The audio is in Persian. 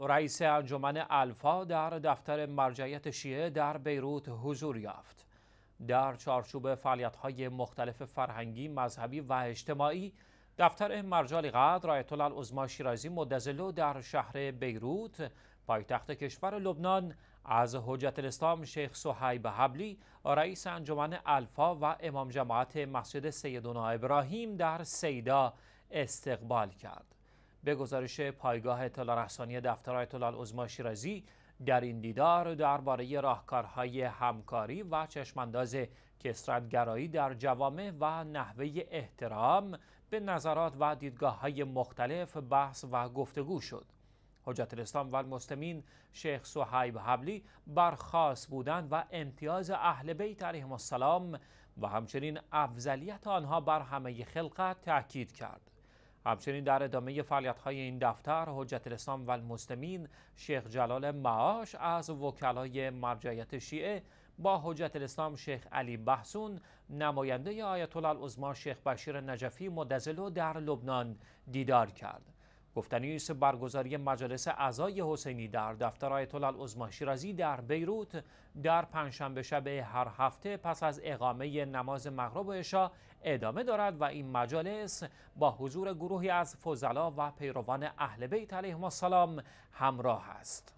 رئیس انجمن الفا در دفتر مرجعیت شیعه در بیروت حضور یافت در چارچوب فعالیت‌های مختلف فرهنگی، مذهبی و اجتماعی دفتر مرجع قدر آیت الله شیرازی مدزلو در شهر بیروت پایتخت کشور لبنان از حجت الاسلام شیخ صهیب حبلی رئیس انجمن الفا و امام جماعت مسجد سیدنا ابراهیم در سیدا استقبال کرد به گزارش پایگاه اطلاع رسانی دفتر آیت الله شیرازی در این دیدار درباره راهکارهای همکاری و چشمانداز کسرتگرایی در جوامع و نحوه احترام به نظرات و دیدگاه های مختلف بحث و گفتگو شد. حجت الاسلام و المسلمین شیخ سحیب حبلی برخاص بودن و امتیاز اهل بیت علیهم السلام و همچنین افضلیت آنها بر همه خلقت تاکید کرد. همچنین در ادامه فعالیت های این دفتر حجت الاسلام و المسلمین شیخ جلال معاش از وکلای مرجعیت شیعه با حجت الاسلام شیخ علی بحسون نماینده آیت الله شیخ بشیر نجفی مدزلو در لبنان دیدار کرد گفتنی است برگزاری مجلس اعضای حسینی در دفتر آیت الله شیرازی در بیروت در پنجشنبه شب هر هفته پس از اقامه نماز مغرب و عشا ادامه دارد و این مجالس با حضور گروهی از فضلا و پیروان اهل بیت علیهم السلام همراه است.